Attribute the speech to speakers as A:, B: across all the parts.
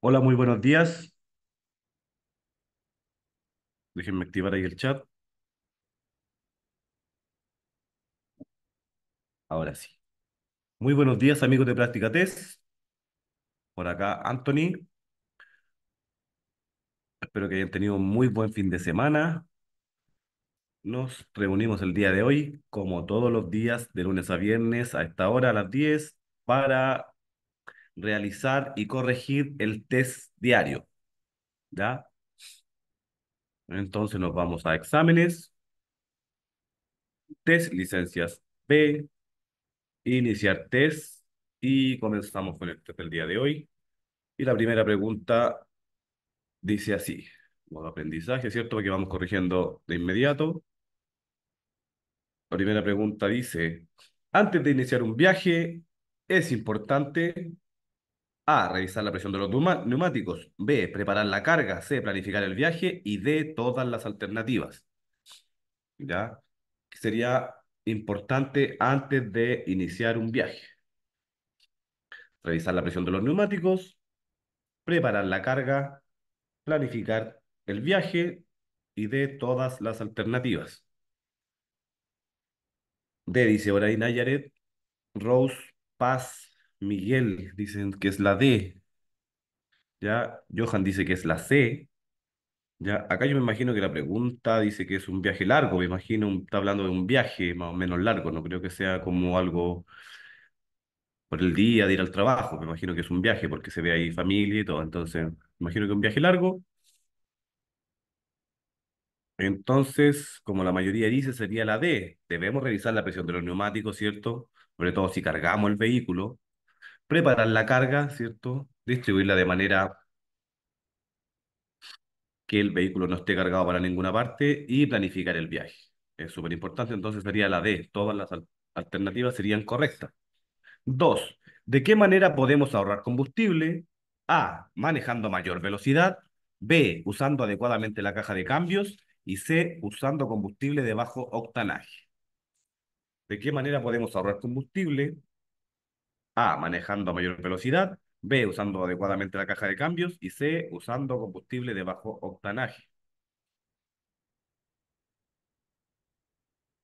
A: Hola, muy buenos días. Déjenme activar ahí el chat. Ahora sí. Muy buenos días, amigos de Práctica Test. Por acá, Anthony. Espero que hayan tenido un muy buen fin de semana. Nos reunimos el día de hoy, como todos los días, de lunes a viernes, a esta hora, a las 10, para realizar y corregir el test diario. ¿Ya? Entonces nos vamos a exámenes, test, licencias B, iniciar test y comenzamos con el test del día de hoy. Y la primera pregunta dice así, modo aprendizaje, ¿cierto? que vamos corrigiendo de inmediato. La primera pregunta dice, antes de iniciar un viaje, es importante A. Revisar la presión de los neumáticos. B. Preparar la carga. C. Planificar el viaje. Y D. Todas las alternativas. ¿Ya? Sería importante antes de iniciar un viaje. Revisar la presión de los neumáticos. Preparar la carga. Planificar el viaje. Y D. Todas las alternativas. D. Dice Orain Nayaret. Rose Paz Miguel dicen que es la D. Ya, Johan dice que es la C. Ya, acá yo me imagino que la pregunta dice que es un viaje largo, me imagino, está hablando de un viaje más o menos largo, no creo que sea como algo por el día de ir al trabajo, me imagino que es un viaje porque se ve ahí familia y todo, entonces, me imagino que un viaje largo. Entonces, como la mayoría dice, sería la D. Debemos revisar la presión de los neumáticos, ¿cierto? sobre todo si cargamos el vehículo, preparar la carga, ¿cierto? Distribuirla de manera que el vehículo no esté cargado para ninguna parte y planificar el viaje. Es súper importante, entonces sería la D, todas las alternativas serían correctas. Dos, ¿de qué manera podemos ahorrar combustible? A, manejando mayor velocidad. B, usando adecuadamente la caja de cambios. Y C, usando combustible de bajo octanaje. ¿De qué manera podemos ahorrar combustible? A. Manejando a mayor velocidad. B. Usando adecuadamente la caja de cambios. Y C. Usando combustible de bajo octanaje.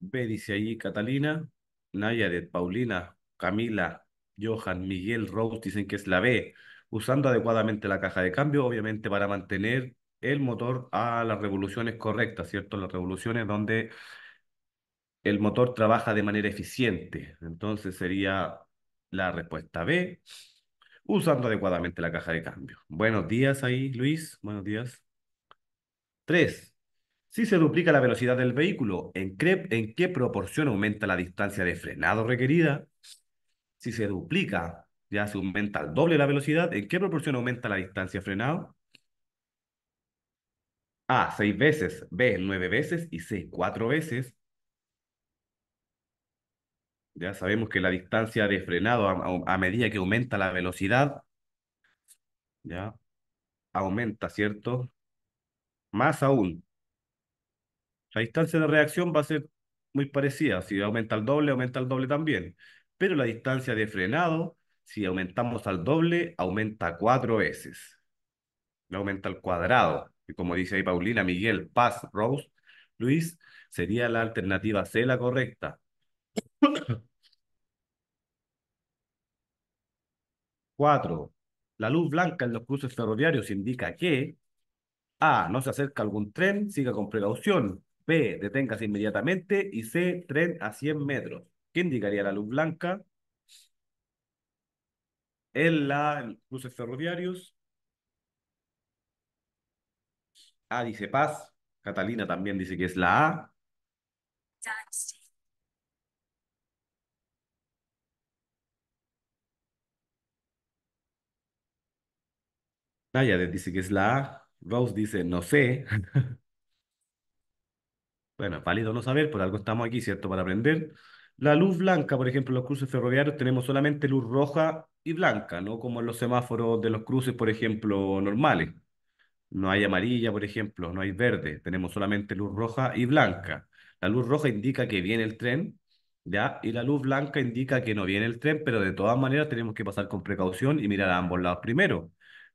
A: B. Dice ahí Catalina. Nayaret, Paulina, Camila, Johan, Miguel, Rose dicen que es la B. Usando adecuadamente la caja de cambio, obviamente para mantener el motor a las revoluciones correctas, ¿cierto? Las revoluciones donde el motor trabaja de manera eficiente. Entonces sería la respuesta B, usando adecuadamente la caja de cambio. Buenos días ahí, Luis. Buenos días. Tres, si se duplica la velocidad del vehículo, ¿en qué, ¿en qué proporción aumenta la distancia de frenado requerida? Si se duplica, ya se aumenta al doble la velocidad, ¿en qué proporción aumenta la distancia de frenado? A, seis veces, B, nueve veces y C, cuatro veces. Ya sabemos que la distancia de frenado a, medida que aumenta la velocidad, ya aumenta, ¿cierto? Más aún, la distancia de reacción va a ser muy parecida. Si aumenta al doble, aumenta al doble también. Pero la distancia de frenado, si aumentamos al doble, aumenta cuatro veces. La aumenta al cuadrado. Y como dice ahí Paulina, Miguel, Paz, Rose, Luis, sería la alternativa C la correcta. 4. La luz blanca en los cruces ferroviarios indica que A. No se acerca algún tren, siga con precaución. B. Deténgase inmediatamente. Y C. Tren a 100 metros. ¿Qué indicaría la luz blanca? En, la, los cruces ferroviarios. A dice paz. Catalina también dice que es la A. Nayadet dice que es la A. Rose dice, no sé. bueno, válido no saber, por algo estamos aquí, ¿cierto? Para aprender. La luz blanca, por ejemplo, en los cruces ferroviarios tenemos solamente luz roja y blanca, ¿no? Como en los semáforos de los cruces, por ejemplo, normales. No hay amarilla, por ejemplo, no hay verde. Tenemos solamente luz roja y blanca. La luz roja indica que viene el tren, ¿ya? Y la luz blanca indica que no viene el tren, pero de todas maneras tenemos que pasar con precaución y mirar a ambos lados primero.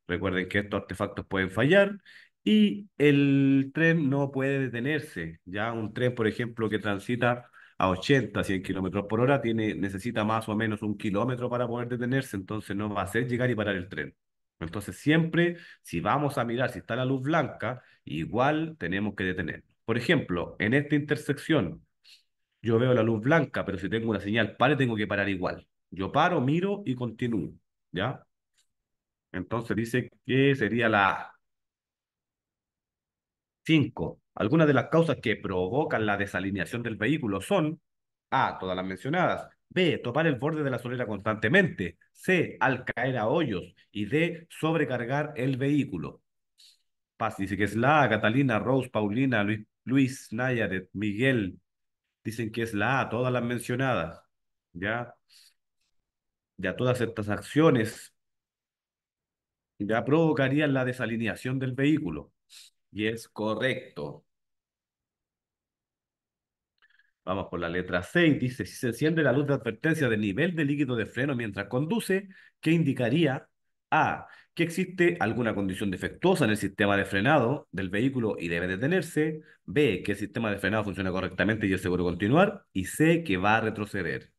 A: Recuerden que estos artefactos pueden fallar y el tren no puede detenerse. Ya un tren, por ejemplo, que transita a 80, 100 kilómetros por hora, tiene, necesita más o menos un kilómetro para poder detenerse, entonces no va a ser llegar y parar el tren. Entonces siempre, si vamos a mirar si está la luz blanca, igual tenemos que detener. Por ejemplo, en esta intersección, yo veo la luz blanca, pero si tengo una señal pare, tengo que parar igual. Yo paro, miro y continúo, ¿ya? Entonces dice que sería la Cinco. Algunas de las causas que provocan la desalineación del vehículo son A, todas las mencionadas, B, topar el borde de la solera constantemente, C, al caer a hoyos y D, sobrecargar el vehículo. Paz dice que es la A, Catalina, Rose, Paulina, Luis, Luis, Nayaret, Miguel, dicen que es la A, todas las mencionadas, ¿ya? Ya todas estas acciones ya provocaría la desalineación del vehículo. Y es correcto. Vamos por la letra C. Dice, si se enciende la luz de advertencia del nivel de líquido de freno mientras conduce, ¿qué indicaría? A, que existe alguna condición defectuosa en el sistema de frenado del vehículo y debe detenerse. B, que el sistema de frenado funciona correctamente y es seguro continuar. Y C, que va a retroceder.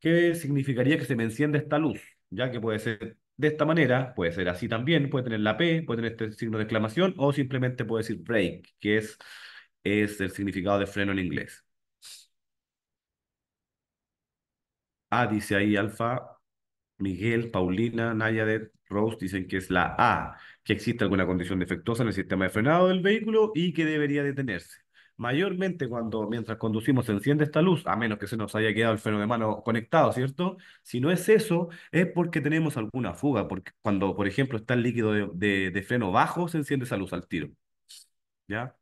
A: ¿Qué significaría que se me encienda esta luz? Ya que puede ser de esta manera, puede ser así también, puede tener la P, puede tener este signo de exclamación o simplemente puede decir break, que es, es el significado de freno en inglés. A dice ahí Alfa, Miguel, Paulina, Nayadet, Rose dicen que es la A, que existe alguna condición defectuosa en el sistema de frenado del vehículo y que debería detenerse. Mayormente cuando mientras conducimos se enciende esta luz, a menos que se nos haya quedado el freno de mano conectado, ¿cierto? Si no es eso, es porque tenemos alguna fuga, porque cuando, por ejemplo, está el líquido de, freno bajo, se enciende esa luz al tiro. ¿Ya?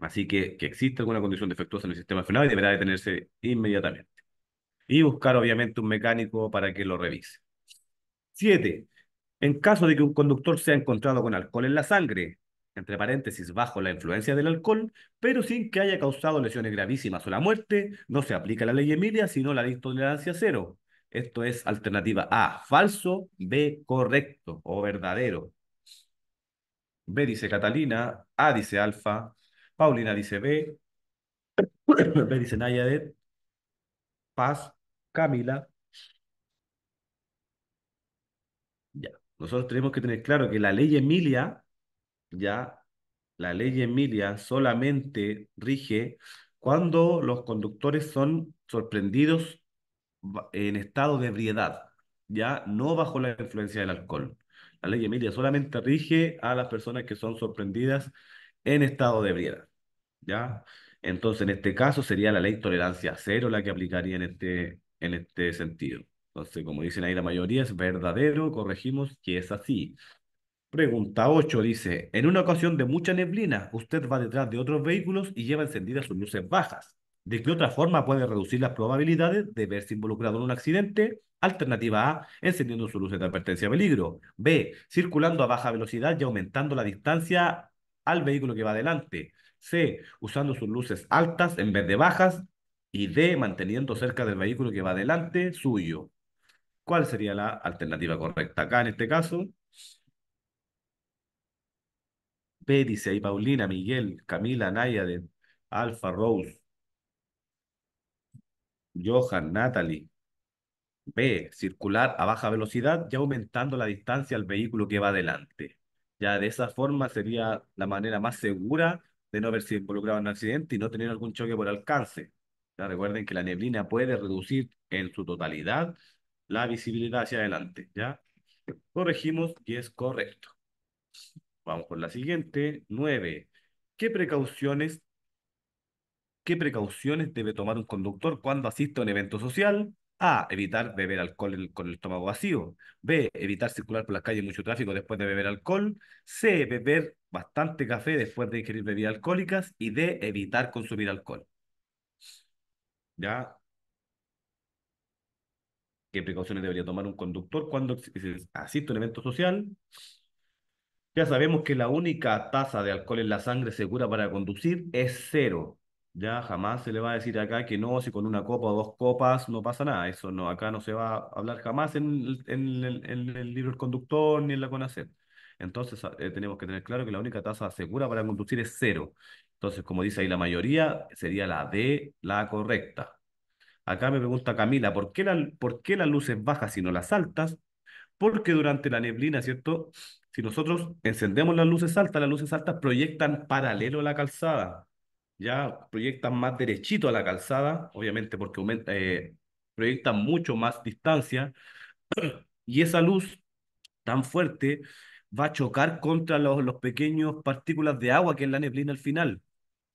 A: Así que que existe alguna condición defectuosa en el sistema de frenado y deberá detenerse inmediatamente. Y buscar obviamente un mecánico para que lo revise. Siete, en caso de que un conductor se haya encontrado con alcohol en la sangre, entre paréntesis, bajo la influencia del alcohol, pero sin que haya causado lesiones gravísimas o la muerte, no se aplica la ley Emilia, sino la de cero. Esto es alternativa A, falso, B, correcto o verdadero. B dice Catalina, A dice Alfa, Paulina dice B, B dice Nayadet, Paz, Camila. Ya, nosotros tenemos que tener claro que la ley Emilia ya la ley Emilia solamente rige cuando los conductores son sorprendidos en estado de ebriedad, ya no bajo la influencia del alcohol. La ley Emilia solamente rige a las personas que son sorprendidas en estado de ebriedad, ¿ya? Entonces, en este caso sería la ley tolerancia cero la que aplicaría en este, en este sentido. Entonces, como dicen ahí la mayoría, es verdadero, corregimos que es así. Pregunta 8 dice, en una ocasión de mucha neblina, usted va detrás de otros vehículos y lleva encendidas sus luces bajas. ¿De qué otra forma puede reducir las probabilidades de verse involucrado en un accidente? Alternativa A, encendiendo sus luces de advertencia a peligro. B, circulando a baja velocidad y aumentando la distancia al vehículo que va adelante. C, usando sus luces altas en vez de bajas. Y D, manteniendo cerca del vehículo que va adelante suyo. ¿Cuál sería la alternativa correcta acá en este caso? dice ahí Paulina, Miguel, Camila, de Alfa, Rose, Johan, Natalie. B. Circular a baja velocidad, ya aumentando la distancia al vehículo que va adelante. Ya de esa forma sería la manera más segura de no verse involucrado en un accidente y no tener algún choque por alcance. Ya recuerden que la neblina puede reducir en su totalidad la visibilidad hacia adelante. ¿ya? Corregimos y es correcto. Vamos con la siguiente. Nueve. ¿Qué precauciones, qué precauciones debe tomar un conductor cuando asiste a un evento social? A. Evitar beber alcohol con el estómago vacío. B. Evitar circular por las calles mucho tráfico después de beber alcohol. C. Beber bastante café después de ingerir bebidas alcohólicas. Y D. Evitar consumir alcohol. ¿Ya? ¿Qué precauciones debería tomar un conductor cuando asiste a un evento social? Ya sabemos que la única tasa de alcohol en la sangre segura para conducir es cero. Ya jamás se le va a decir acá que no, si con una copa o dos copas no pasa nada. Eso no, acá no se va a hablar jamás en, el libro del conductor ni en la CONACET. Entonces ah, eh, tenemos que tener claro que la única tasa segura para conducir es cero. Entonces, como dice ahí la mayoría, sería la D la correcta. Acá me pregunta Camila, ¿por qué, ¿por qué las luces bajas y no las altas? porque durante la neblina, ¿cierto? Si nosotros encendemos las luces altas, las luces altas proyectan paralelo a la calzada, ya proyectan más derechito a la calzada, obviamente porque eh, proyectan mucho más distancia, y esa luz tan fuerte va a chocar contra los, los pequeños partículas de agua que es la neblina al final.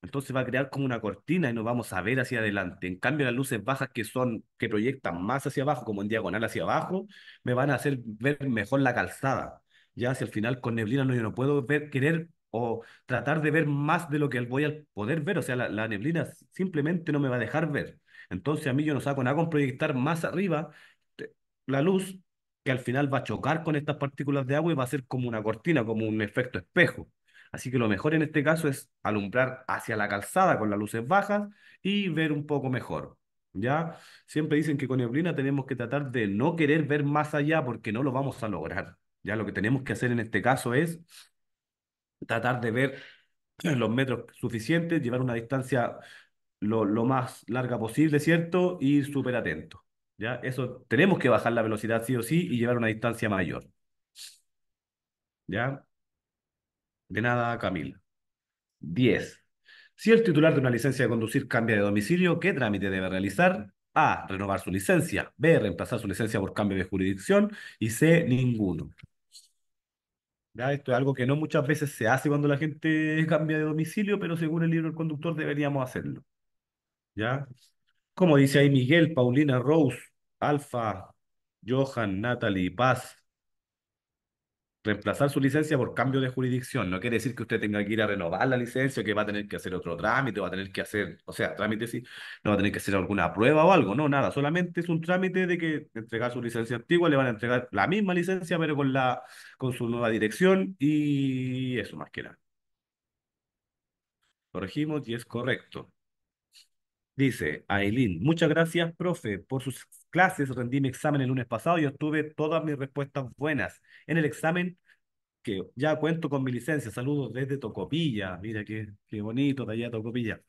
A: Entonces va a crear como una cortina y nos vamos a ver hacia adelante. En cambio, las luces bajas que son, que proyectan más hacia abajo, como en diagonal hacia abajo, me van a hacer ver mejor la calzada. Ya hacia el final con neblina no, yo no puedo ver, querer o tratar de ver más de lo que voy a poder ver. O sea, la, la neblina simplemente no me va a dejar ver. Entonces a mí yo no saco nada con proyectar más arriba la luz que al final va a chocar con estas partículas de agua y va a ser como una cortina, como un efecto espejo. Así que lo mejor en este caso es alumbrar hacia la calzada con las luces bajas y ver un poco mejor. ¿Ya? Siempre dicen que con neblina tenemos que tratar de no querer ver más allá porque no lo vamos a lograr. Ya lo que tenemos que hacer en este caso es tratar de ver los metros suficientes, llevar una distancia lo, más larga posible, ¿cierto? Y súper atento. ¿Ya? Eso tenemos que bajar la velocidad sí o sí y llevar una distancia mayor. ¿Ya? De nada, Camila. 10. Si el titular de una licencia de conducir cambia de domicilio, ¿qué trámite debe realizar? A. Renovar su licencia. B. Reemplazar su licencia por cambio de jurisdicción. Y C. Ninguno. Ya, esto es algo que no muchas veces se hace cuando la gente cambia de domicilio, pero según el libro del Conductor deberíamos hacerlo. ¿Ya? Como dice ahí Miguel, Paulina, Rose, Alfa, Johan, Natalie, Paz, reemplazar su licencia por cambio de jurisdicción. No quiere decir que usted tenga que ir a renovar la licencia, que va a tener que hacer otro trámite, va a tener que hacer, o sea, trámite sí, no va a tener que hacer alguna prueba o algo, no, nada, solamente es un trámite de que entregar su licencia antigua, le van a entregar la misma licencia, pero con, la, con su nueva dirección y eso más que nada. Corregimos y es correcto. Dice Aileen, muchas gracias, profe, por sus clases, rendí mi examen el lunes pasado y obtuve todas mis respuestas buenas. En el examen, que ya cuento con mi licencia, saludos desde Tocopilla, mira qué, qué bonito, de allá Tocopilla.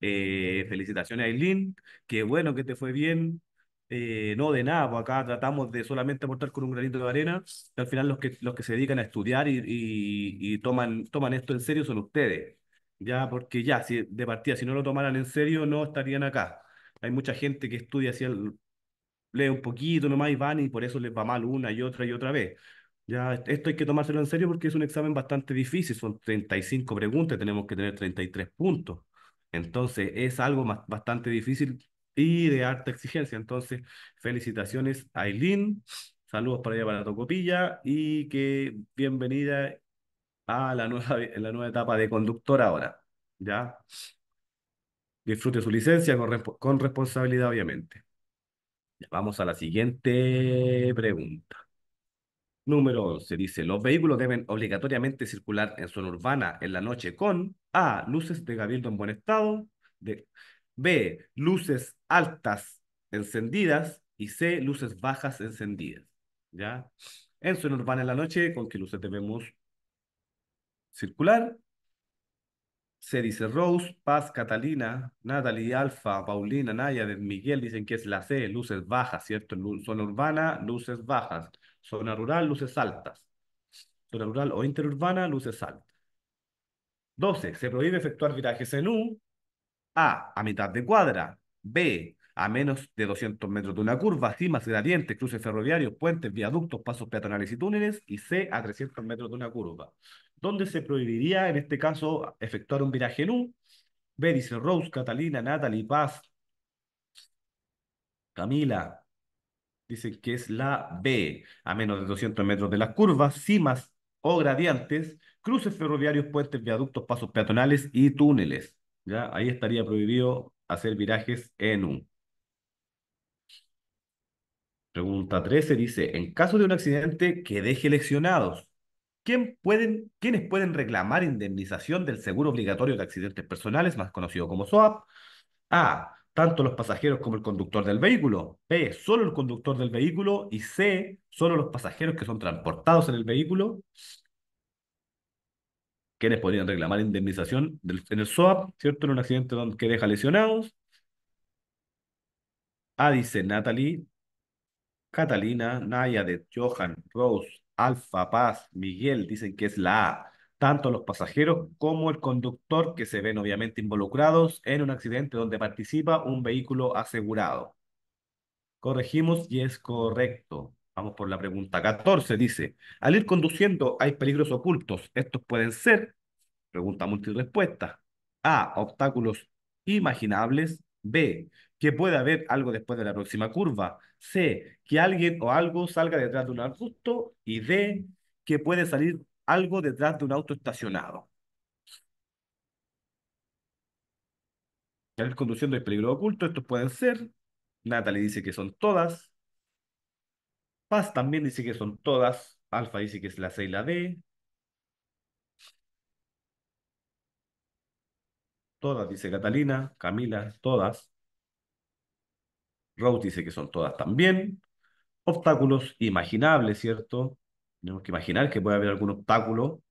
A: Eh, felicitaciones, Aileen, qué bueno que te fue bien. Eh, no de nada, pues acá tratamos de solamente aportar con un granito de arena. al final, los que, los que se dedican a estudiar y, y toman, toman esto en serio son ustedes. Ya, porque ya, si de partida, si no lo tomaran en serio, no estarían acá. Hay mucha gente que estudia así, lee un poquito nomás y van y por eso les va mal una y otra y otra vez. Ya, esto hay que tomárselo en serio porque es un examen bastante difícil, son 35 preguntas, tenemos que tener 33 puntos. Entonces, es algo más, bastante difícil y de alta exigencia. Entonces, felicitaciones a Aileen, saludos para ella para Tocopilla y que bienvenida a la nueva, la nueva etapa de conductor ahora. ¿Ya? Disfrute su licencia con, responsabilidad, obviamente. vamos a la siguiente pregunta. Número 11 dice, los vehículos deben obligatoriamente circular en zona urbana en la noche con A, luces de cabildo en buen estado, de, B, luces altas encendidas y C, luces bajas encendidas. ¿Ya? En zona urbana en la noche, ¿con qué luces debemos circular? se dice Rose, Paz, Catalina, Natalie, Alfa, Paulina, Naya, Miguel, dicen que es la C, luces bajas, ¿cierto? Zona urbana, luces bajas. Zona rural, luces altas. Zona rural o interurbana, luces altas. 12. Se prohíbe efectuar virajes en U. A. A mitad de cuadra. B. A menos de 200 metros de una curva, cimas, gradientes, cruces ferroviarios, puentes, viaductos, pasos peatonales y túneles. Y C. A 300 metros de una curva. ¿Dónde se prohibiría, en este caso, efectuar un viraje en U. B dice Rose, Catalina, Natalie, Paz, Camila. Dice que es la B, a menos de 200 metros de las curvas, cimas o gradientes, cruces ferroviarios, puentes, viaductos, pasos peatonales y túneles. ¿Ya? Ahí estaría prohibido hacer virajes en U. Pregunta 13 dice, en caso de un accidente que deje lesionados, ¿Quiénes pueden reclamar indemnización del seguro obligatorio de accidentes personales, más conocido como SOAP? A. Tanto los pasajeros como el conductor del vehículo. B. Solo el conductor del vehículo. Y C. Solo los pasajeros que son transportados en el vehículo. ¿Quiénes podrían reclamar indemnización en el SOAP, ¿cierto? En un accidente donde, que deja lesionados. A. Dice Natalie, Catalina, Naya de Johan, Rose, Alfa, Paz, Miguel dicen que es la A. Tanto los pasajeros como el conductor que se ven obviamente involucrados en un accidente donde participa un vehículo asegurado. Corregimos y es correcto. Vamos por la pregunta 14. Dice, al ir conduciendo hay peligros ocultos. Estos pueden ser, pregunta multirespuesta, A, obstáculos imaginables, B, que puede haber algo después de la próxima curva. C, que alguien o algo salga detrás de un arbusto. Y D, que puede salir algo detrás de un auto estacionado. El conduciendo el peligro oculto, estos pueden ser. Natalie dice que son todas. Paz también dice que son todas. Alfa dice que es la C y la D. Todas, dice Catalina, Camila, todas. Rose dice que son todas también. Obstáculos imaginables, ¿cierto? Tenemos que imaginar que puede haber algún obstáculo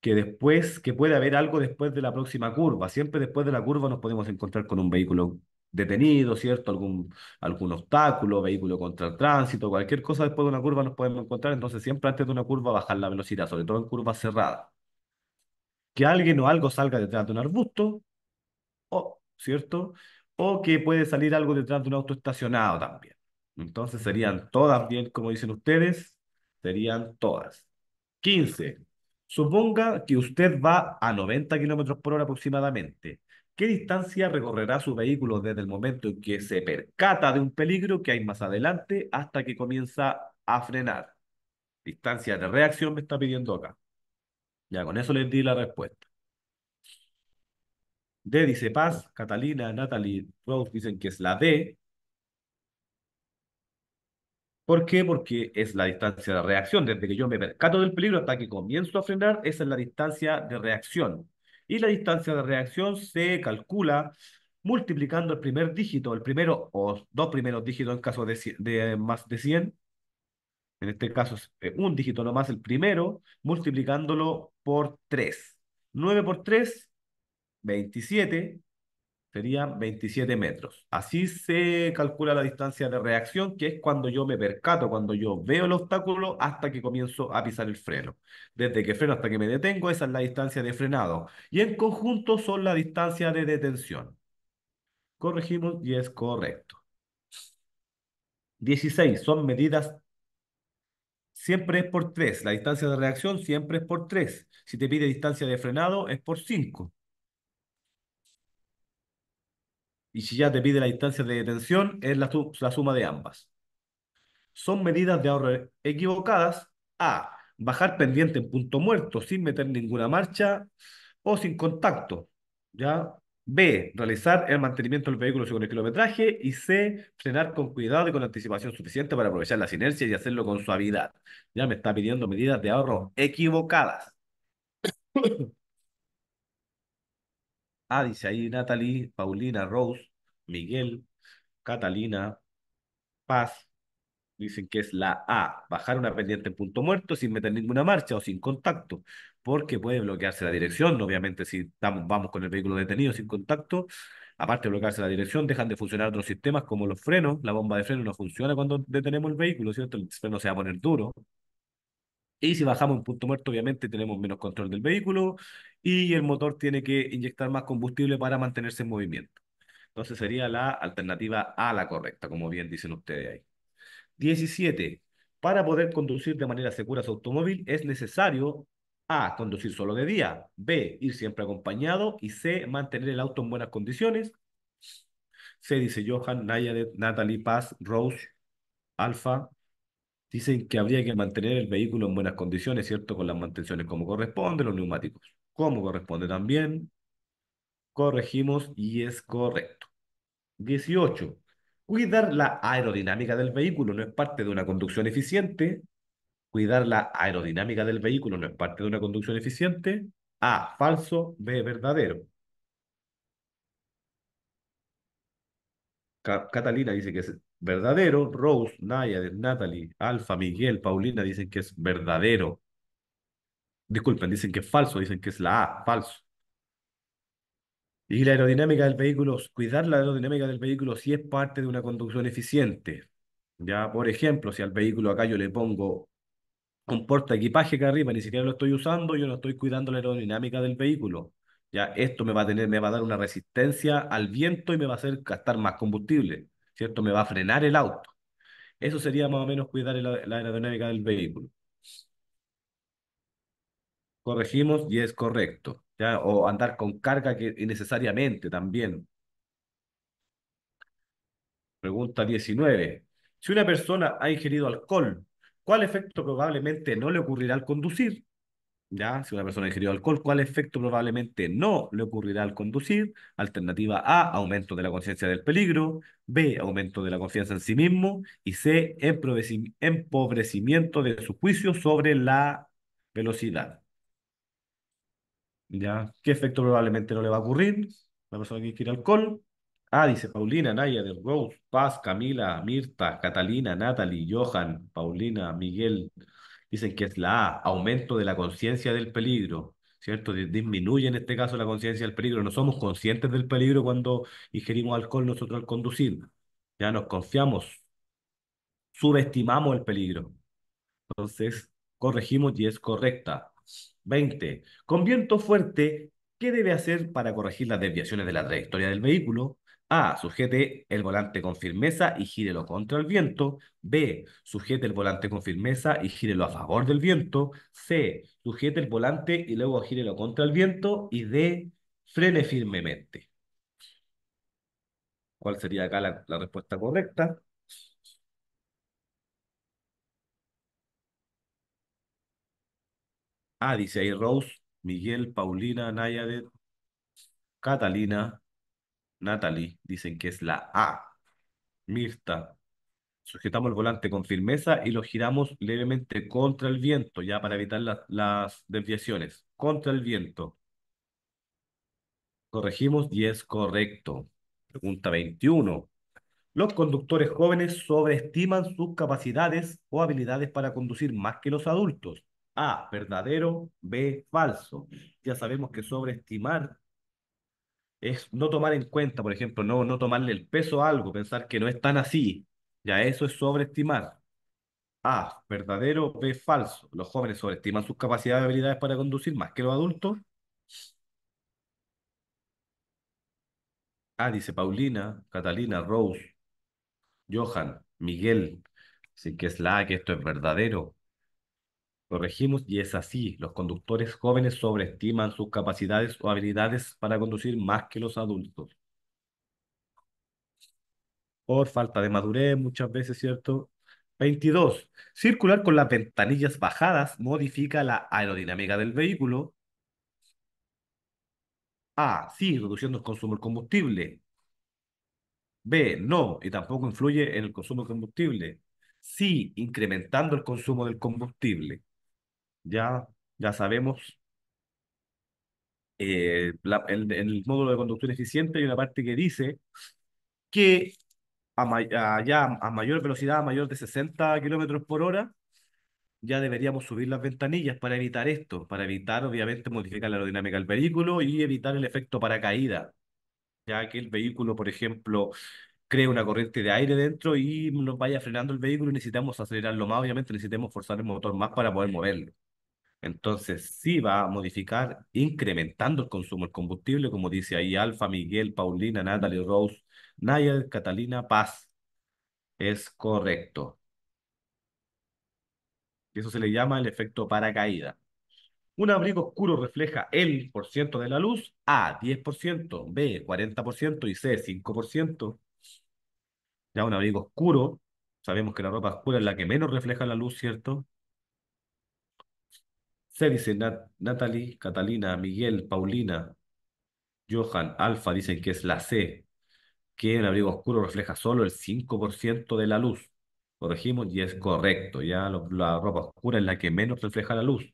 A: que después, que puede haber algo después de la próxima curva. Siempre después de la curva nos podemos encontrar con un vehículo detenido, ¿cierto? Algún, algún obstáculo, vehículo contra el tránsito, cualquier cosa después de una curva nos podemos encontrar. Entonces siempre antes de una curva bajar la velocidad, sobre todo en curvas cerradas. Que alguien o algo salga detrás de un arbusto, ¿cierto? o que puede salir algo detrás de un auto estacionado también. Entonces serían todas bien, como dicen ustedes, serían todas. 15. Suponga que usted va a 90 kilómetros por hora aproximadamente. ¿Qué distancia recorrerá su vehículo desde el momento en que se percata de un peligro que hay más adelante hasta que comienza a frenar? Distancia de reacción me está pidiendo acá. Ya con eso les di la respuesta. D dice paz, Catalina, Natalie, todos dicen que es la D. ¿Por qué? Porque es la distancia de reacción. Desde que yo me percato del peligro hasta que comienzo a frenar, esa es la distancia de reacción. Y la distancia de reacción se calcula multiplicando el primer dígito, el primero o dos primeros dígitos en caso de, de más de 100, en este caso es eh, un dígito nomás el primero, multiplicándolo por 3. 9 por 3 27 serían 27 metros. Así se calcula la distancia de reacción, que es cuando yo me percato, cuando yo veo el obstáculo hasta que comienzo a pisar el freno. Desde que freno hasta que me detengo, esa es la distancia de frenado. Y en conjunto son la distancia de detención. Corregimos y es correcto. 16 son medidas siempre es por 3. La distancia de reacción siempre es por 3. Si te pide distancia de frenado es por 5. y si ya te pide la distancia de detención, es la, suma de ambas. Son medidas de ahorro equivocadas. A. Bajar pendiente en punto muerto sin meter ninguna marcha o sin contacto. ¿ya? B. Realizar el mantenimiento del vehículo según el kilometraje. Y C. Frenar con cuidado y con anticipación suficiente para aprovechar las inercias y hacerlo con suavidad. Ya me está pidiendo medidas de ahorro equivocadas. ah, dice ahí Natalie, Paulina, Rose. Miguel, Catalina, Paz, dicen que es la A, bajar una pendiente en punto muerto sin meter ninguna marcha o sin contacto, porque puede bloquearse la dirección, obviamente si vamos con el vehículo detenido sin contacto, aparte de bloquearse la dirección, dejan de funcionar otros sistemas como los frenos, la bomba de freno no funciona cuando detenemos el vehículo, ¿cierto? El freno se va a poner duro. Y si bajamos en punto muerto, obviamente tenemos menos control del vehículo y el motor tiene que inyectar más combustible para mantenerse en movimiento. Entonces sería la alternativa A la correcta, como bien dicen ustedes ahí. 17. Para poder conducir de manera segura su automóvil es necesario A. Conducir solo de día. B. Ir siempre acompañado. Y C. Mantener el auto en buenas condiciones. C. Dice Johan, Nayadet, Natalie, Paz, Rose, Alfa. Dicen que habría que mantener el vehículo en buenas condiciones, ¿cierto? Con las mantenciones como corresponde, los neumáticos como corresponde también. Corregimos y es correcto. 18. Cuidar la aerodinámica del vehículo no es parte de una conducción eficiente. Cuidar la aerodinámica del vehículo no es parte de una conducción eficiente. A, falso, B, verdadero. Catalina dice que es verdadero. Rose, Naya, Natalie, Alfa, Miguel, Paulina dicen que es verdadero. Disculpen, dicen que es falso, dicen que es la A, falso. Y la aerodinámica del vehículo, cuidar la aerodinámica del vehículo si es parte de una conducción eficiente. Ya, por ejemplo, si al vehículo acá yo le pongo un porta equipaje acá arriba, ni siquiera lo estoy usando, yo no estoy cuidando la aerodinámica del vehículo. Ya, esto me va a tener, me va a dar una resistencia al viento y me va a hacer gastar más combustible, ¿cierto? Me va a frenar el auto. Eso sería más o menos cuidar la aerodinámica del vehículo corregimos y es correcto. ¿ya? O andar con carga que innecesariamente también. Pregunta 19. Si una persona ha ingerido alcohol, ¿cuál efecto probablemente no le ocurrirá al conducir? ¿Ya? Si una persona ha ingerido alcohol, ¿cuál efecto probablemente no le ocurrirá al conducir? Alternativa A, aumento de la conciencia del peligro. B, aumento de la confianza en sí mismo. Y C, empobrecimiento de su juicio sobre la velocidad. ¿Ya? ¿Qué efecto probablemente no le va a ocurrir? La persona que quiere alcohol. Ah, dice Paulina, Naya, del Rose, Paz, Camila, Mirta, Catalina, Natalie, Johan, Paulina, Miguel. Dicen que es la aumento de la conciencia del peligro, ¿cierto? Disminuye en este caso la conciencia del peligro. No somos conscientes del peligro cuando ingerimos alcohol nosotros al conducir. Ya nos confiamos, subestimamos el peligro. Entonces, corregimos y es correcta. 20. Con viento fuerte, ¿qué debe hacer para corregir las desviaciones de la trayectoria del vehículo? A. Sujete el volante con firmeza y gírelo contra el viento. B. Sujete el volante con firmeza y gírelo a favor del viento. C. Sujete el volante y luego gírelo contra el viento. Y D. Frene firmemente. ¿Cuál sería acá la, la respuesta correcta? Ah, dice ahí Rose, Miguel, Paulina, Nayadet, Catalina, Natalie, dicen que es la A. Mirta. Sujetamos el volante con firmeza y lo giramos levemente contra el viento, ya para evitar las desviaciones. Contra el viento. Corregimos y es correcto. Pregunta 21. Los conductores jóvenes sobreestiman sus capacidades o habilidades para conducir más que los adultos. A, verdadero, B, falso. Ya sabemos que sobreestimar es no tomar en cuenta, por ejemplo, no, no tomarle el peso a algo, pensar que no es tan así. Ya eso es sobreestimar. A, verdadero, B, falso. Los jóvenes sobreestiman sus capacidades y habilidades para conducir más que los adultos. Ah, dice Paulina, Catalina, Rose, Johan, Miguel. Así que es la que esto es verdadero. Corregimos y es así, los conductores jóvenes sobreestiman sus capacidades o habilidades para conducir más que los adultos. Por falta de madurez muchas veces, ¿cierto? 22. Circular con las ventanillas bajadas modifica la aerodinámica del vehículo. A. Sí, reduciendo el consumo de combustible. B. No, y tampoco influye en el consumo de combustible. Sí, incrementando el consumo del combustible ya, ya sabemos. en, eh, el módulo de conducción eficiente hay una parte que dice que a, a, a mayor velocidad, a mayor de 60 kilómetros por hora, ya deberíamos subir las ventanillas para evitar esto, para evitar obviamente modificar la aerodinámica del vehículo y evitar el efecto paracaída, ya que el vehículo, por ejemplo, crea una corriente de aire dentro y nos vaya frenando el vehículo y necesitamos acelerarlo más, obviamente necesitamos forzar el motor más para poder moverlo. Entonces, sí va a modificar incrementando el consumo del combustible, como dice ahí Alfa, Miguel, Paulina, Natalie, Rose, Nayel, Catalina, Paz. Es correcto. Eso se le llama el efecto paracaída. Un abrigo oscuro refleja el por ciento de la luz, A, 10%, B, 40% y C, 5%. Ya un abrigo oscuro, sabemos que la ropa oscura es la que menos refleja la luz, ¿cierto? C dice Natalie, Catalina, Miguel, Paulina, Johan, Alfa dicen que es la C, que en abrigo oscuro refleja solo el 5% de la luz. Corregimos y es correcto. Ya la ropa oscura es la que menos refleja la luz.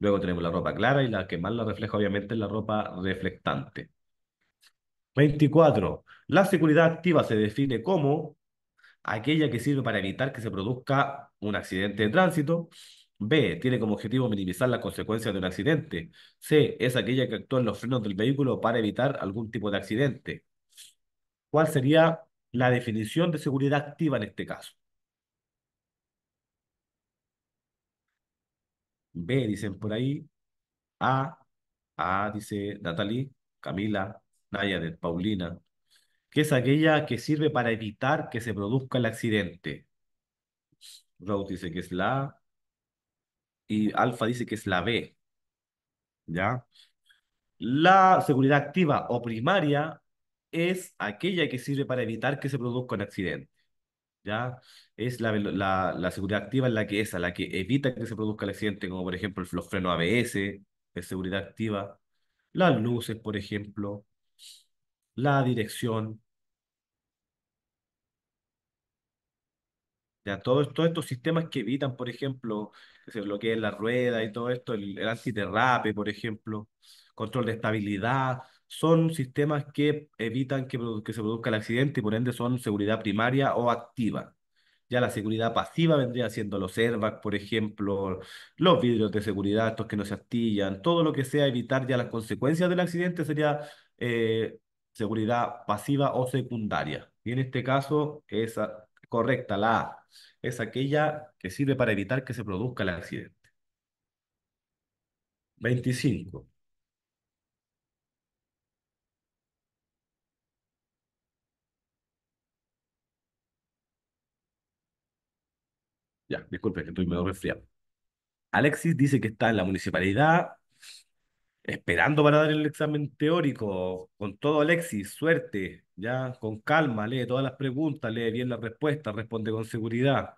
A: Luego tenemos la ropa clara y la que más la refleja obviamente es la ropa reflectante. 24. La seguridad activa se define como aquella que sirve para evitar que se produzca un accidente de tránsito, B. Tiene como objetivo minimizar las consecuencias de un accidente. C. Es aquella que actúa en los frenos del vehículo para evitar algún tipo de accidente. ¿Cuál sería la definición de seguridad activa en este caso? B, dicen por ahí. A, A, dice Natalie, Camila, Nayade, Paulina, que es aquella que sirve para evitar que se produzca el accidente. Rose dice que es la A y alfa dice que es la B. ¿Ya? La seguridad activa o primaria es aquella que sirve para evitar que se produzca un accidente. ¿Ya? Es la, seguridad activa la que la que evita que se produzca el accidente, como por ejemplo el, los ABS, es seguridad activa, las luces, por ejemplo, la dirección, Ya, todos, todos estos sistemas que evitan, por ejemplo, que se bloqueen las ruedas y todo esto, el, antiterrape, por ejemplo, control de estabilidad, son sistemas que evitan que, se produzca el accidente y por ende son seguridad primaria o activa. Ya la seguridad pasiva vendría siendo los airbags, por ejemplo, los vidrios de seguridad, estos que no se astillan, todo lo que sea evitar ya las consecuencias del accidente sería eh, seguridad pasiva o secundaria. Y en este caso es correcta la es aquella que sirve para evitar que se produzca el accidente. 25. Ya, disculpe que estoy medio resfriado. Alexis dice que está en la municipalidad esperando para dar el examen teórico. Con todo, Alexis, suerte ya con calma, lee todas las preguntas, lee bien las respuestas, responde con seguridad.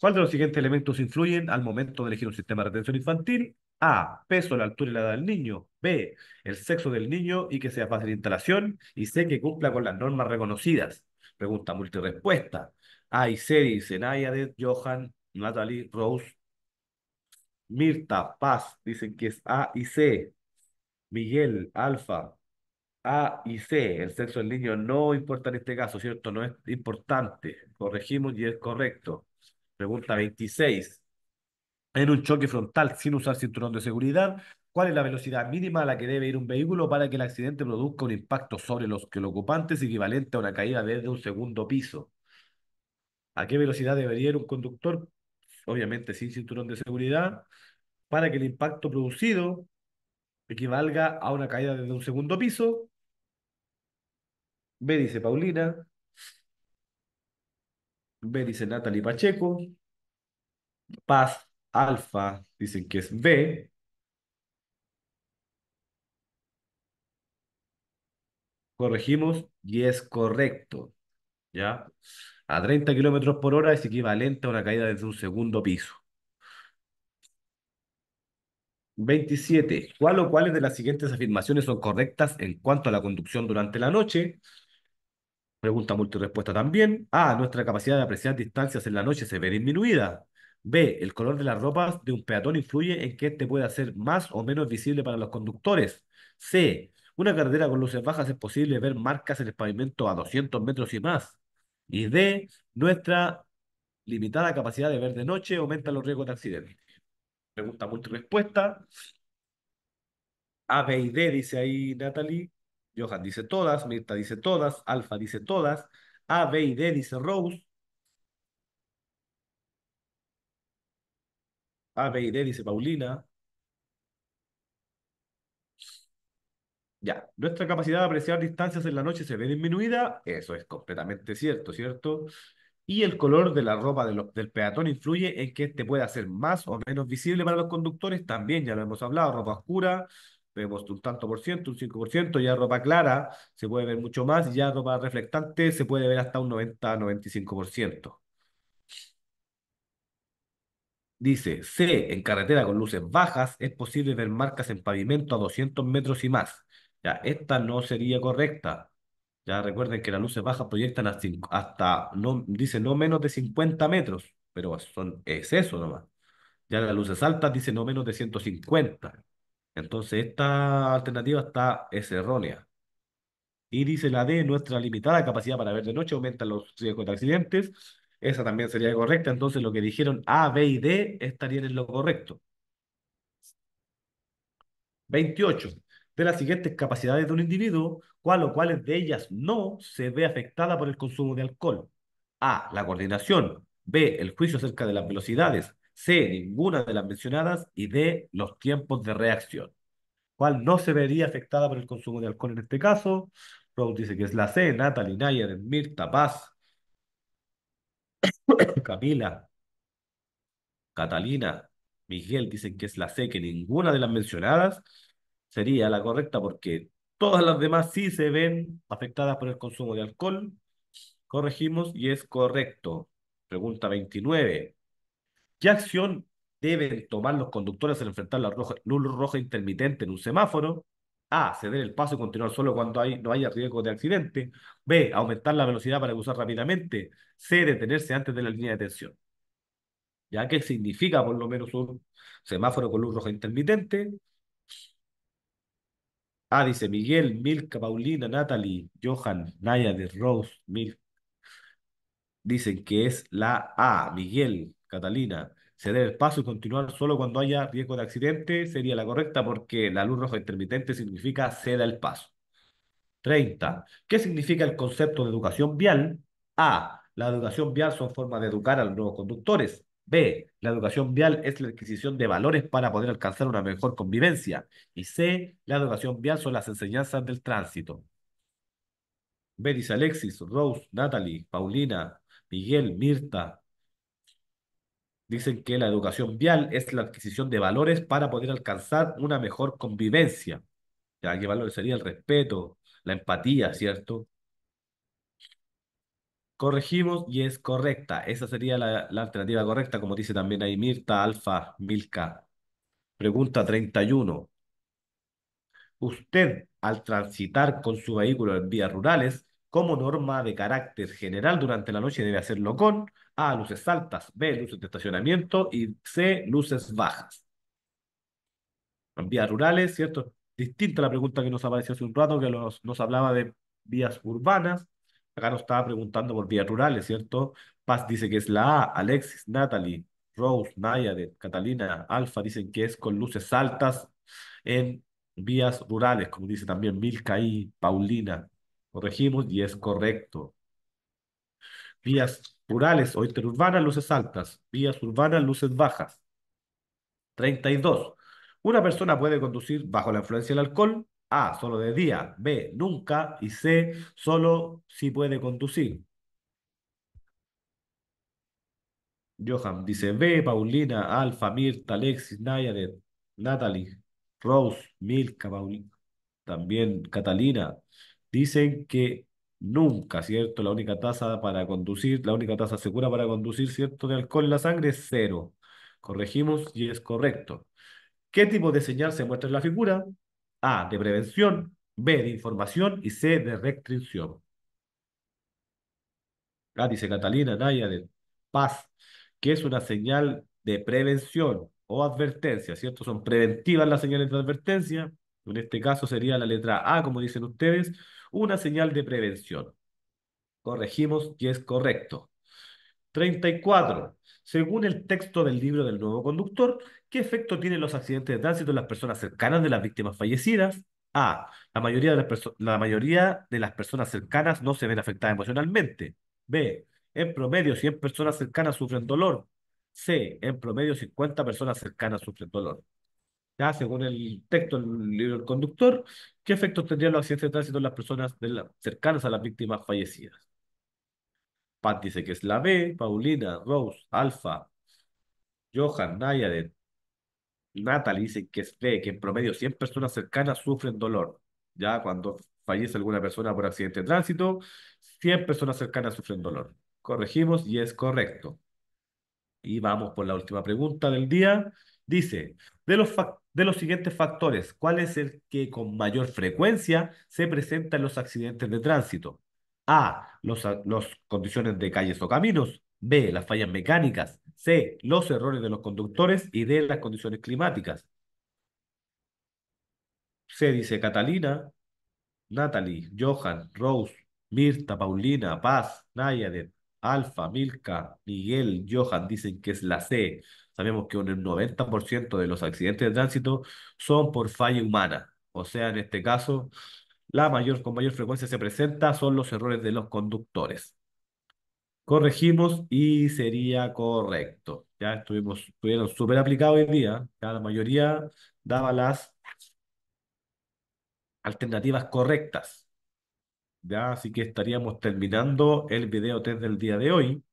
A: ¿Cuál de los siguientes elementos influyen al momento de elegir un sistema de retención infantil? A. Peso, la altura y la edad del niño. B. El sexo del niño y que sea fácil de instalación. Y C. Que cumpla con las normas reconocidas. Pregunta multirespuesta. A y C dicen Ayadet, Johan, Natalie, Rose, Mirta, Paz. Dicen que es A y C. Miguel, Alfa, a y C, el sexo del niño no importa en este caso, ¿cierto? No es importante. Corregimos y es correcto. Pregunta 26. En un choque frontal sin usar cinturón de seguridad, ¿cuál es la velocidad mínima a la que debe ir un vehículo para que el accidente produzca un impacto sobre los que lo ocupantes equivalente a una caída desde un segundo piso? ¿A qué velocidad debería ir un conductor, obviamente sin cinturón de seguridad, para que el impacto producido equivalga a una caída desde un segundo piso B dice Paulina. B dice Natalie Pacheco. Paz Alfa dicen que es B. Corregimos y es correcto. ¿Ya? A 30 kilómetros por hora es equivalente a una caída desde un segundo piso. 27. ¿Cuál o cuáles de las siguientes afirmaciones son correctas en cuanto a la conducción durante la noche? Pregunta multirespuesta también. A. Nuestra capacidad de apreciar distancias en la noche se ve disminuida. B. El color de las ropas de un peatón influye en que éste pueda ser más o menos visible para los conductores. C. Una carretera con luces bajas es posible ver marcas en el pavimento a 200 metros y más. Y D. Nuestra limitada capacidad de ver de noche aumenta los riesgos de accidentes. Pregunta multirespuesta. A, B y D, dice ahí Natalie. Johan dice todas, Mirta dice todas, Alfa dice todas, A, B y D dice Rose. A, B y D dice Paulina. Ya, nuestra capacidad de apreciar distancias en la noche se ve disminuida, eso es completamente cierto, ¿cierto? Y el color de la ropa del peatón influye en que este pueda ser más o menos visible para los conductores, también ya lo hemos hablado, ropa oscura, vemos un tanto por ciento, un 5%, ya ropa clara se puede ver mucho más, ya ropa reflectante se puede ver hasta un 90-95%. Dice, C, en carretera con luces bajas es posible ver marcas en pavimento a 200 metros y más. Ya, esta no sería correcta. Ya recuerden que las luces bajas proyectan hasta, no, dice, no menos de 50 metros, pero son, es eso nomás. Ya las luces altas dice no menos de 150. Entonces, esta alternativa está, es errónea. Y dice la D, nuestra limitada capacidad para ver de noche aumenta los riesgos de accidentes. Esa también sería correcta. Entonces, lo que dijeron A, B y D estarían en lo correcto. 28. De las siguientes capacidades de un individuo, ¿cuál o cuáles de ellas no se ve afectada por el consumo de alcohol? A. La coordinación. B. El juicio acerca de las velocidades. C, ninguna de las mencionadas, y D, los tiempos de reacción, ¿Cuál no se vería afectada por el consumo de alcohol en este caso. Rose dice que es la C, Natalie, Naya, Mirta, Paz, Camila, Catalina, Miguel dicen que es la C, que ninguna de las mencionadas sería la correcta porque todas las demás sí se ven afectadas por el consumo de alcohol. Corregimos y es correcto. Pregunta 29. ¿Qué acción deben tomar los conductores al enfrentar la luz roja intermitente en un semáforo? A. Ceder el paso y continuar solo cuando no haya riesgo de accidente. B. Aumentar la velocidad para cruzar rápidamente. C. Detenerse antes de la línea de tensión. ¿Ya qué significa por lo menos un semáforo con luz roja intermitente? A. Dice Miguel, Milka, Paulina, Natalie, Johan, Naya de Rose, Milka. Dicen que es la A. Miguel, Catalina, ceder el paso y continuar solo cuando haya riesgo de accidente sería la correcta porque la luz roja intermitente significa ceda el paso. 30. ¿Qué significa el concepto de educación vial? A. La educación vial son formas de educar a los nuevos conductores. B. La educación vial es la adquisición de valores para poder alcanzar una mejor convivencia. Y C. La educación vial son las enseñanzas del tránsito. dice Alexis, Rose, Natalie, Paulina, Miguel, Mirta, Dicen que la educación vial es la adquisición de valores para poder alcanzar una mejor convivencia. ¿Qué valores sería el respeto, la empatía, ¿cierto? Corregimos y es correcta. Esa sería la, la alternativa correcta, como dice también ahí Mirta, Alfa, Milka. Pregunta 31. Usted, al transitar con su vehículo en vías rurales, como norma de carácter general, durante la noche debe hacerlo con A, luces altas, B, luces de estacionamiento y C, luces bajas. En vías rurales, ¿cierto? Distinta la pregunta que nos apareció hace un rato, que nos hablaba de vías urbanas. Acá nos estaba preguntando por vías rurales, ¿cierto? Paz dice que es la A, Alexis, Natalie, Rose, Naya, Catalina, Alfa dicen que es con luces altas en vías rurales, como dice también Milka y Paulina. Corregimos y es correcto. Vías rurales o interurbanas, luces altas. Vías urbanas, luces bajas. 32. Una persona puede conducir bajo la influencia del alcohol. A. Solo de día. B. Nunca. Y C. Solo si puede conducir. Johan dice B. Paulina, Alfa, Mirta, Alexis, Nayaret, Natalie, Rose, Milka, Paulina, también Catalina, dicen que nunca, ¿cierto? La única tasa para conducir, la única tasa segura para conducir, ¿cierto? De alcohol en la sangre es cero. Corregimos y es correcto. ¿Qué tipo de señal se muestra en la figura? A, de prevención, B, de información y C, de restricción. Ah, dice Catalina, Naya, de paz, que es una señal de prevención o advertencia, ¿cierto? Son preventivas las señales de advertencia, en este caso sería la letra A, como dicen ustedes, una señal de prevención. Corregimos y es correcto. 34. Según el texto del libro del nuevo conductor, ¿qué efecto tienen los accidentes de tránsito en las personas cercanas de las víctimas fallecidas? A. La mayoría de las, la mayoría de las personas cercanas no se ven afectadas emocionalmente. B. En promedio, 100 personas cercanas sufren dolor. C. En promedio, 50 personas cercanas sufren dolor. ¿ya? según el texto del libro del conductor, qué efectos tendrían los accidentes de tránsito en las personas cercanas a las víctimas fallecidas. Pat dice que es la B, Paulina, Rose, Alfa, Johan, Nayadet, Natalie dice que es B, que en promedio 100 personas cercanas sufren dolor, ya cuando fallece alguna persona por accidente de tránsito, 100 personas cercanas sufren dolor. Corregimos y es correcto. Y vamos por la última pregunta del día. Dice, de los factores de los siguientes factores. ¿Cuál es el que con mayor frecuencia se presenta en los accidentes de tránsito? A. Las condiciones de calles o caminos. B. Las fallas mecánicas. C. Los errores de los conductores. Y D. Las condiciones climáticas. Se dice Catalina, Natalie, Johan, Rose, Mirta, Paulina, Paz, Nayadet, Alfa, Milka, Miguel, Johan dicen que es la C. Sabemos que un 90% de los accidentes de tránsito son por falla humana. O sea, en este caso, la mayor, con mayor frecuencia se presenta son los errores de los conductores. Corregimos y sería correcto. Ya estuvimos, estuvieron súper aplicados hoy día. Ya la mayoría daba las alternativas correctas. Ya, así que estaríamos terminando el video test del día de hoy.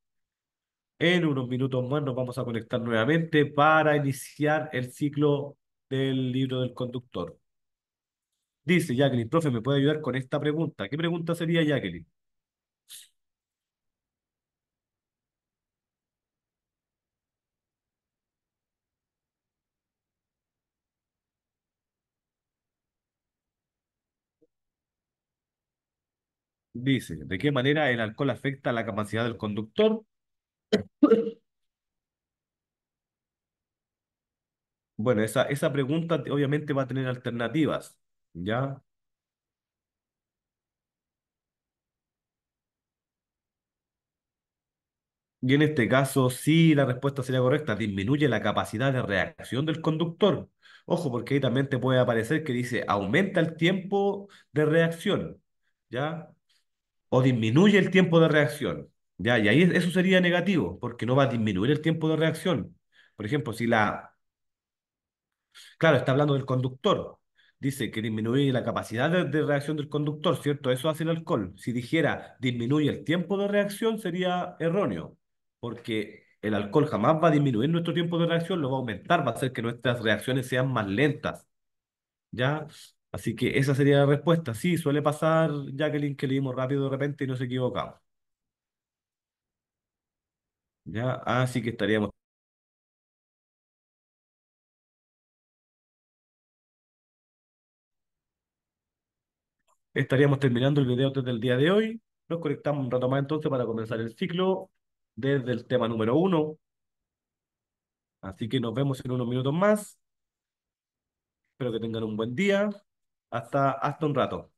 A: En unos minutos más nos vamos a conectar nuevamente para iniciar el ciclo del libro del conductor. Dice Jacqueline, profe, ¿me puede ayudar con esta pregunta? ¿Qué pregunta sería Jacqueline? Dice, ¿de qué manera el alcohol afecta la capacidad del conductor? Bueno, esa, esa pregunta obviamente va a tener alternativas, ¿ya? Y en este caso, sí, la respuesta sería correcta. Disminuye la capacidad de reacción del conductor. Ojo, porque ahí también te puede aparecer que dice aumenta el tiempo de reacción, ¿ya? O disminuye el tiempo de reacción. Ya, y ahí eso sería negativo, porque no va a disminuir el tiempo de reacción. Por ejemplo, si la... Claro, está hablando del conductor. Dice que disminuye la capacidad de, reacción del conductor, ¿cierto? Eso hace el alcohol. Si dijera disminuye el tiempo de reacción, sería erróneo, porque el alcohol jamás va a disminuir nuestro tiempo de reacción, lo va a aumentar, va a hacer que nuestras reacciones sean más lentas. ¿Ya? Así que esa sería la respuesta. Sí, suele pasar, Jacqueline, que leímos rápido de repente y nos equivocamos. Ya, así ah, que estaríamos estaríamos terminando el video desde el día de hoy. Nos conectamos un rato más entonces para comenzar el ciclo desde el tema número uno. Así que nos vemos en unos minutos más. Espero que tengan un buen día. Hasta, hasta un rato.